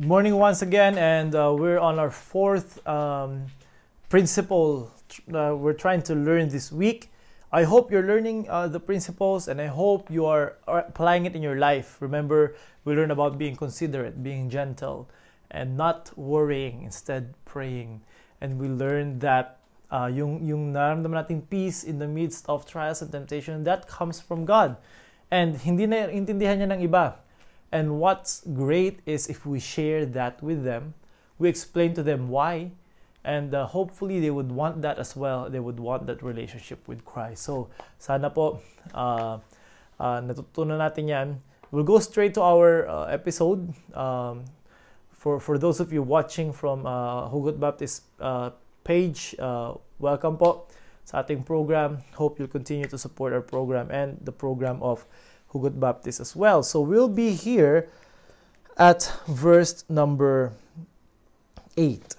morning once again and uh, we're on our fourth um, principle uh, we're trying to learn this week i hope you're learning uh, the principles and i hope you are uh, applying it in your life remember we learn about being considerate being gentle and not worrying instead praying and we learn that uh, yung, yung nararamdaman natin peace in the midst of trials and temptation that comes from God and hindi na intindihan niya ng iba and what's great is if we share that with them, we explain to them why, and uh, hopefully they would want that as well. They would want that relationship with Christ. So sana po uh, uh, natutunan natin yan. We'll go straight to our uh, episode. Um, for, for those of you watching from uh, Hugot Baptist uh, page, uh, welcome po sa ating program. Hope you'll continue to support our program and the program of who got baptized as well. So we'll be here at verse number 8.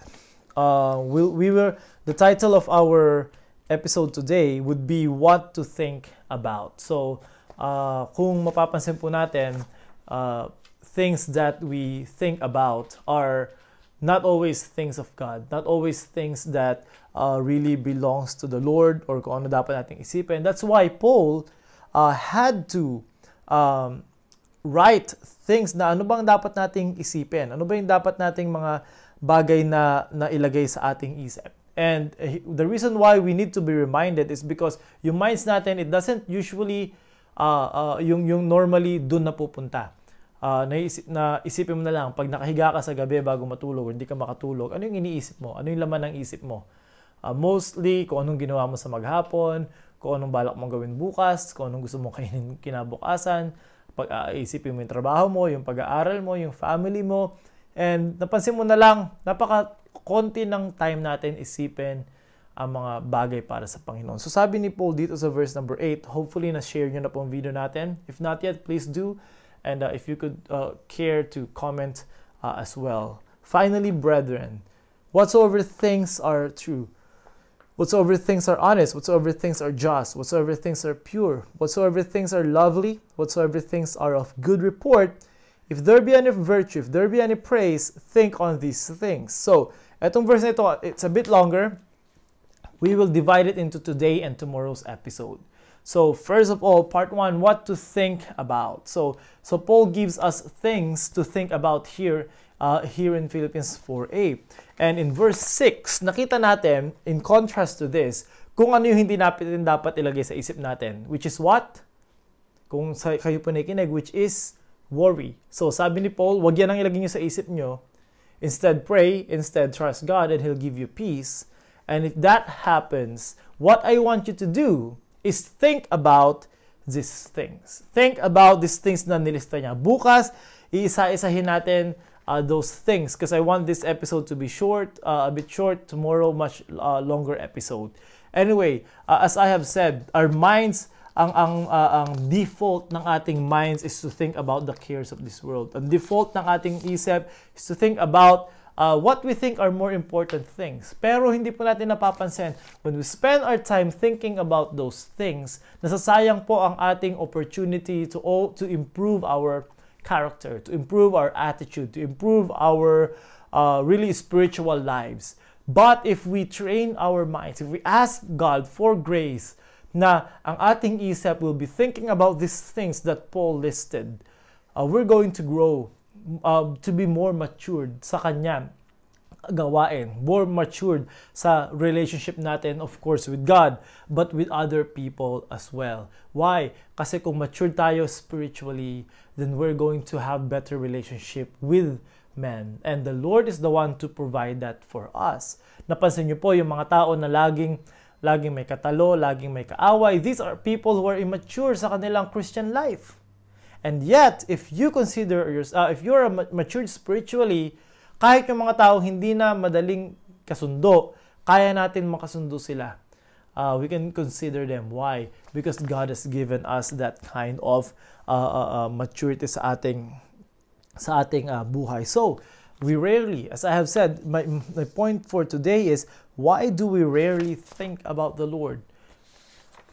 Uh, we'll, we were, the title of our episode today would be What to Think About. So uh, kung mapapansin po natin, uh, things that we think about are not always things of God, not always things that uh, really belongs to the Lord or kung ano dapat natin isipin. That's why Paul uh, had to um, right things na ano bang dapat nating isipin? Ano ba yung dapat nating mga bagay na, na ilagay sa ating isip? And eh, the reason why we need to be reminded is because yung minds natin, it doesn't usually, uh, uh, yung, yung normally dun na pupunta. Uh, naisip, na isipin mo na lang, pag nakahiga ka sa gabi bago matulog hindi ka makatulog, ano yung iniisip mo? Ano yung laman ng isip mo? Uh, mostly, kung anong ginawa mo sa maghapon, kung anong balak mong gawin bukas, kung anong gusto mong kainin kinabukasan, pag-aisipin mo yung trabaho mo, yung pag-aaral mo, yung family mo. And napansin mo na lang, napaka konti ng time natin isipin ang mga bagay para sa Panginoon. So sabi ni Paul dito sa verse number 8, hopefully na-share nyo na po ang video natin. If not yet, please do. And uh, if you could uh, care to comment uh, as well. Finally, brethren, whatsoever things are true, Whatsoever things are honest, whatsoever things are just, whatsoever things are pure, whatsoever things are lovely, whatsoever things are of good report, if there be any virtue, if there be any praise, think on these things. So, etong verse nito, it's a bit longer. We will divide it into today and tomorrow's episode. So, first of all, part one, what to think about. So, so Paul gives us things to think about here, uh, here in Philippians 4a. And in verse 6, nakita natin, in contrast to this, kung ano yung hindi natin dapat ilagay sa isip natin. Which is what? Kung sa, kayo po nakikinig, which is worry. So sabi ni Paul, wag yan ang ilagay nyo sa isip nyo. Instead, pray. Instead, trust God and He'll give you peace. And if that happens, what I want you to do is think about these things. Think about these things na nilista niya. Bukas, iisa-isahin natin uh, those things because I want this episode to be short, uh, a bit short, tomorrow much uh, longer episode. Anyway, uh, as I have said, our minds, ang, ang, uh, ang default ng ating minds is to think about the cares of this world. The default ng ating isip is to think about uh, what we think are more important things. Pero hindi po natin napapansin, when we spend our time thinking about those things, nasasayang po ang ating opportunity to, all, to improve our character, to improve our attitude, to improve our uh, really spiritual lives. But if we train our minds, if we ask God for grace, na ang ating isip will be thinking about these things that Paul listed, uh, we're going to grow, uh, to be more matured sa Kanya gawain, more matured sa relationship natin, of course, with God, but with other people as well. Why? Kasi kung mature tayo spiritually, then we're going to have better relationship with men. And the Lord is the one to provide that for us. Napansin niyo po yung mga tao na laging laging may katalo, laging may kaaway. These are people who are immature sa kanilang Christian life. And yet, if you consider yourself, uh, if you're matured spiritually, kahit yung mga tao hindi na madaling kasundo, kaya natin makasundo sila. Uh, we can consider them. Why? Because God has given us that kind of uh, uh, uh, maturity sa ating sa ating uh, buhay. So, we rarely, as I have said, my, my point for today is why do we rarely think about the Lord?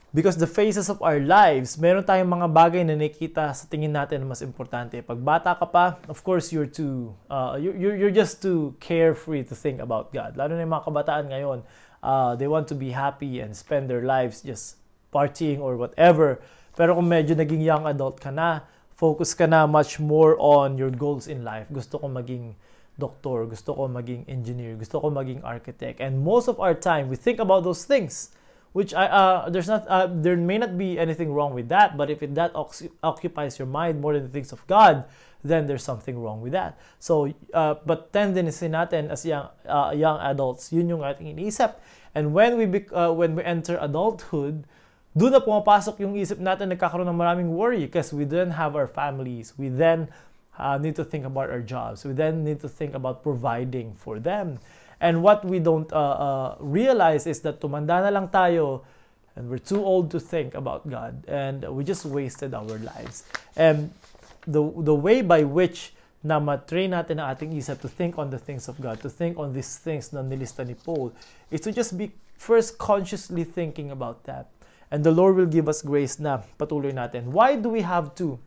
Because the phases of our lives, meron tayong mga bagay na nakikita sa tingin natin na mas importante. Pag bata ka pa, of course, you're too, uh, you're, you're just too carefree to think about God. Lalo na yung mga kabataan ngayon, uh, they want to be happy and spend their lives just partying or whatever. Pero kung medyo naging young adult ka na, focus ka na much more on your goals in life. Gusto ko maging doktor, gusto ko maging engineer, gusto ko maging architect. And most of our time, we think about those things. which I, uh, there's not uh, there may not be anything wrong with that but if it, that occupies your mind more than the things of God then there's something wrong with that so uh, but tendency natin as young uh, young adults yun yung ating iniisip and when we bec- uh, when we enter adulthood doon na pumapasok yung isip natin nagkakaroon ng maraming worry because we then have our families we then uh, need to think about our jobs we then need to think about providing for them And what we don't uh, uh, realize is that tumanda na lang tayo and we're too old to think about God and we just wasted our lives. And the, the way by which na matrain natin ang ating isip to think on the things of God, to think on these things na nilista ni Paul, is to just be first consciously thinking about that. And the Lord will give us grace na patuloy natin. Why do we have to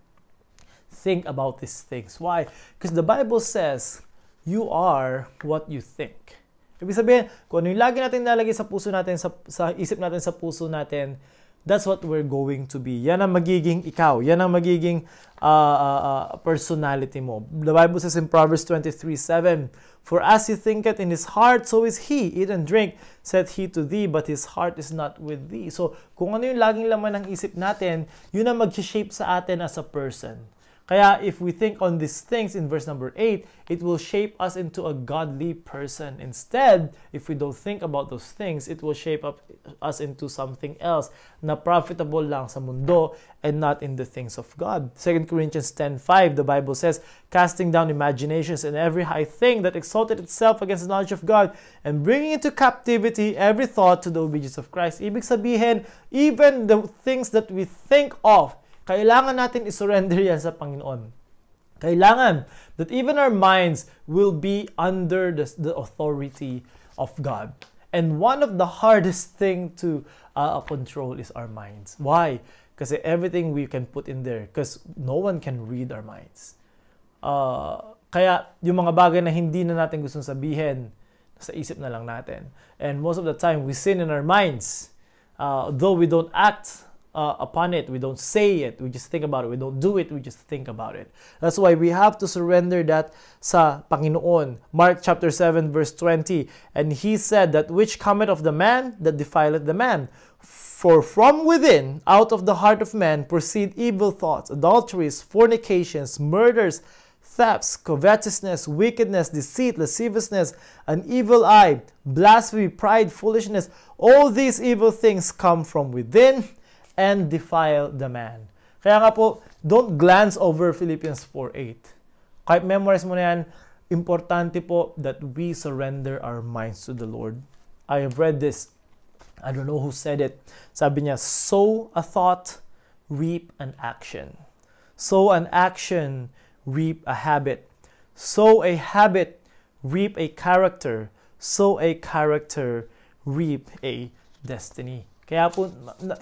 think about these things? Why? Because the Bible says, you are what you think. Ibig sabihin, kung ano yung lagi natin nalagay sa puso natin, sa, sa isip natin, sa puso natin, that's what we're going to be. Yan ang magiging ikaw. Yan ang magiging uh, uh, uh, personality mo. The Bible says in Proverbs 23:7, For as he thinketh in his heart, so is he. Eat and drink, said he to thee, but his heart is not with thee. So, kung ano yung laging laman ng isip natin, yun ang mag-shape sa atin as a person. Kaya if we think on these things in verse number 8, it will shape us into a godly person. Instead, if we don't think about those things, it will shape up us into something else na profitable lang sa mundo and not in the things of God. 2 Corinthians 10.5, the Bible says, Casting down imaginations and every high thing that exalted itself against the knowledge of God and bringing into captivity every thought to the obedience of Christ. Ibig sabihin, even the things that we think of, Kailangan natin isurrender yan sa Panginoon. Kailangan that even our minds will be under the, the authority of God. And one of the hardest thing to uh, control is our minds. Why? Kasi everything we can put in there. Because no one can read our minds. Uh, kaya yung mga bagay na hindi na natin gustong sabihin, sa isip na lang natin. And most of the time, we sin in our minds. Uh, though we don't act uh, upon it. We don't say it. We just think about it. We don't do it. We just think about it. That's why we have to surrender that sa Panginoon. Mark chapter 7 verse 20. And he said that which cometh of the man, that defileth the man. For from within, out of the heart of man, proceed evil thoughts, adulteries, fornications, murders, thefts, covetousness, wickedness, deceit, lasciviousness, an evil eye, blasphemy, pride, foolishness. All these evil things come from within and defile the man. Kaya nga po, don't glance over Philippians 4.8. Kahit memorize mo na yan, importante po that we surrender our minds to the Lord. I have read this. I don't know who said it. Sabi niya, sow a thought, reap an action. Sow an action, reap a habit. Sow a habit, reap a character. Sow a character, reap a destiny. Kaya, po,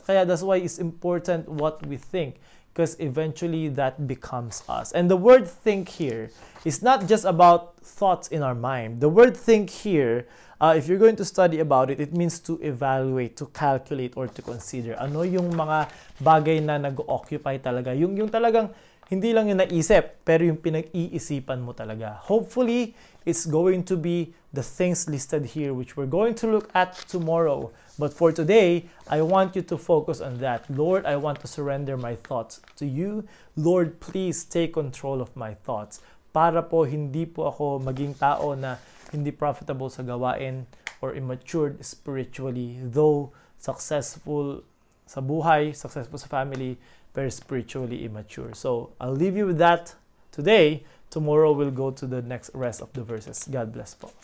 kaya that's why it's important what we think because eventually that becomes us. And the word think here is not just about thoughts in our mind. The word think here, uh, if you're going to study about it, it means to evaluate, to calculate, or to consider. Ano yung mga bagay na nag-occupy talaga? Yung, yung talagang hindi lang yung naisip, pero yung pinag-iisipan mo talaga. Hopefully, it's going to be the things listed here which we're going to look at tomorrow. But for today, I want you to focus on that. Lord, I want to surrender my thoughts to you. Lord, please take control of my thoughts. Para po hindi po ako maging tao na hindi profitable sa gawain or immatured spiritually, though successful sa buhay, successful sa family, pero spiritually immature. So, I'll leave you with that today. Tomorrow we'll go to the next rest of the verses. God bless po.